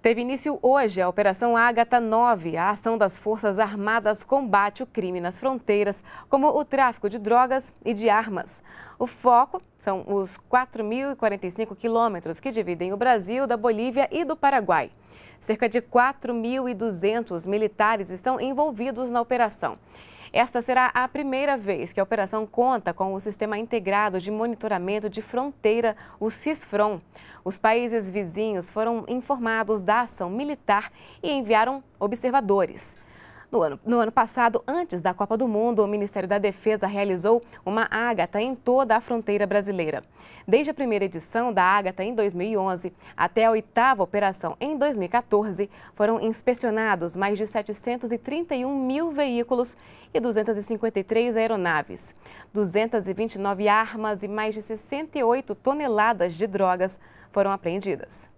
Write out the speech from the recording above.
Teve início hoje a Operação Ágata 9, a ação das Forças Armadas combate o crime nas fronteiras, como o tráfico de drogas e de armas. O foco são os 4.045 quilômetros que dividem o Brasil da Bolívia e do Paraguai. Cerca de 4.200 militares estão envolvidos na operação. Esta será a primeira vez que a operação conta com o Sistema Integrado de Monitoramento de Fronteira, o CISFRON. Os países vizinhos foram informados da ação militar e enviaram observadores. No ano, no ano passado, antes da Copa do Mundo, o Ministério da Defesa realizou uma ágata em toda a fronteira brasileira. Desde a primeira edição da ágata em 2011 até a oitava operação em 2014, foram inspecionados mais de 731 mil veículos e 253 aeronaves. 229 armas e mais de 68 toneladas de drogas foram apreendidas.